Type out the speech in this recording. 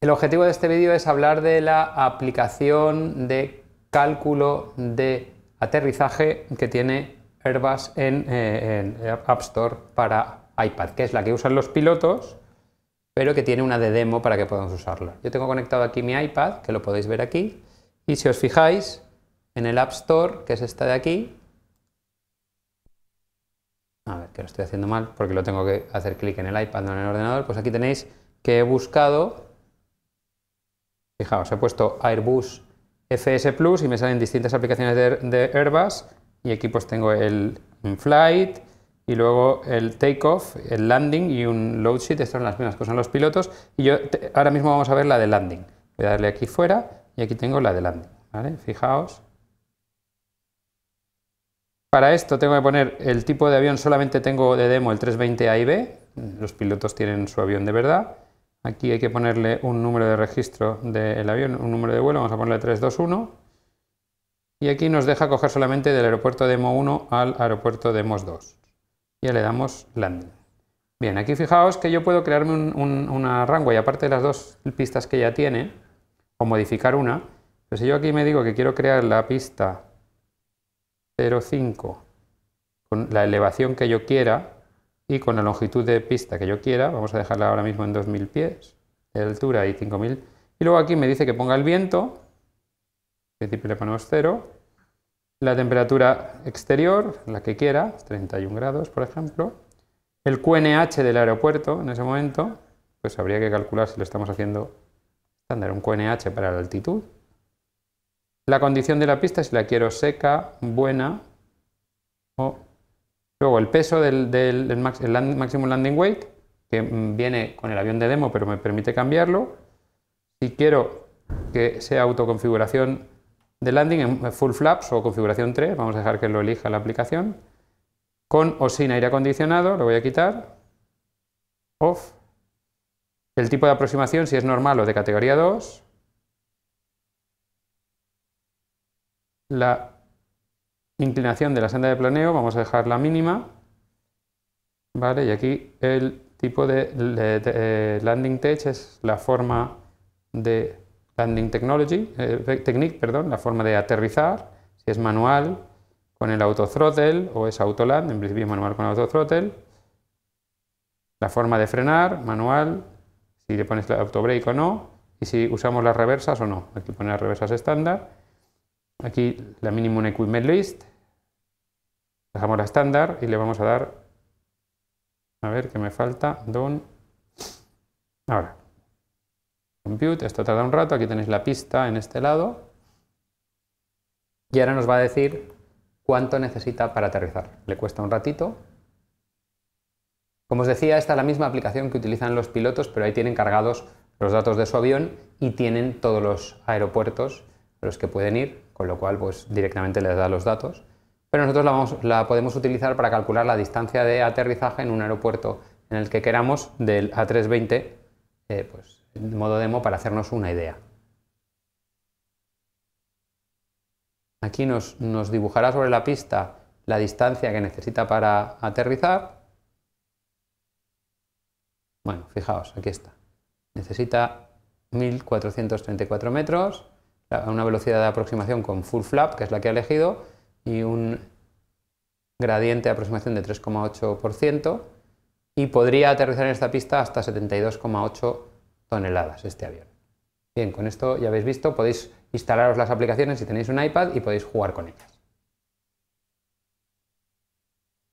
El objetivo de este vídeo es hablar de la aplicación de cálculo de aterrizaje que tiene Airbus eh, en, App Store para iPad, que es la que usan los pilotos, pero que tiene una de demo para que podamos usarla. Yo tengo conectado aquí mi iPad, que lo podéis ver aquí, y si os fijáis en el App Store, que es esta de aquí, a ver, que lo estoy haciendo mal porque lo tengo que hacer clic en el iPad, no en el ordenador, pues aquí tenéis que he buscado Fijaos, he puesto Airbus FS Plus y me salen distintas aplicaciones de, Airbus y aquí pues tengo el flight y luego el takeoff, el landing y un load sheet, estas son las mismas cosas en los pilotos y yo ahora mismo vamos a ver la de landing. Voy a darle aquí fuera y aquí tengo la de landing, Fijaos. Para esto tengo que poner el tipo de avión, solamente tengo de demo el 320A y B, los pilotos tienen su avión de verdad Aquí hay que ponerle un número de registro del avión, un número de vuelo, vamos a ponerle 321. Y aquí nos deja coger solamente del aeropuerto de 1 al aeropuerto de MOS2. Ya le damos landing. Bien, aquí fijaos que yo puedo crearme un, rango y aparte de las dos pistas que ya tiene, o modificar una. Entonces si yo aquí me digo que quiero crear la pista 05 con la elevación que yo quiera, y con la longitud de pista que yo quiera, vamos a dejarla ahora mismo en 2000 pies de altura y 5000. Y luego aquí me dice que ponga el viento, en principio le ponemos 0, la temperatura exterior, la que quiera, 31 grados por ejemplo, el QNH del aeropuerto en ese momento, pues habría que calcular si lo estamos haciendo estándar, un QNH para la altitud. La condición de la pista, si la quiero seca, buena o Luego el peso del, del landing weight, que mm, viene con el avión de demo, pero me permite cambiarlo. Si quiero que sea autoconfiguración de landing en full flaps o configuración 3, vamos a dejar que lo elija la aplicación. Con o sin aire acondicionado, lo voy a quitar. Off. El tipo de aproximación, si es normal o de categoría 2. La Inclinación de la senda de planeo, vamos a dejar la mínima. ¿Vale? Y aquí el tipo de, eh, landing tech es la forma de landing technology, eh, technique, perdón, la forma de aterrizar, si es manual con el autothrottle o es autoland, en principio manual con autothrottle. La forma de frenar, manual, si le pones el autobrake o no, y si usamos las reversas o no. Aquí pone las reversas estándar. Aquí la minimum equipment list, Dejamos la estándar y le vamos a dar, a ver qué me falta, don, ahora, compute, esto tarda un rato, aquí tenéis la pista en este lado, y ahora nos va a decir cuánto necesita para aterrizar. Le cuesta un ratito. Como os decía, esta es la misma aplicación que utilizan los pilotos, pero ahí tienen cargados los datos de su avión y tienen todos los aeropuertos a los que pueden ir, con lo cual pues directamente les da los datos pero nosotros la, podemos utilizar para calcular la distancia de aterrizaje en un aeropuerto en el que queramos del A320, eh, pues, modo demo, para hacernos una idea. Aquí nos, nos dibujará sobre la pista la distancia que necesita para aterrizar. Bueno, fijaos, aquí está. Necesita 1434 metros, a una velocidad de aproximación con full flap, que es la que ha elegido, y un gradiente de aproximación de 3,8% y podría aterrizar en esta pista hasta 72,8 toneladas este avión. Bien, con esto ya habéis visto, podéis instalaros las aplicaciones si tenéis un iPad y podéis jugar con ellas.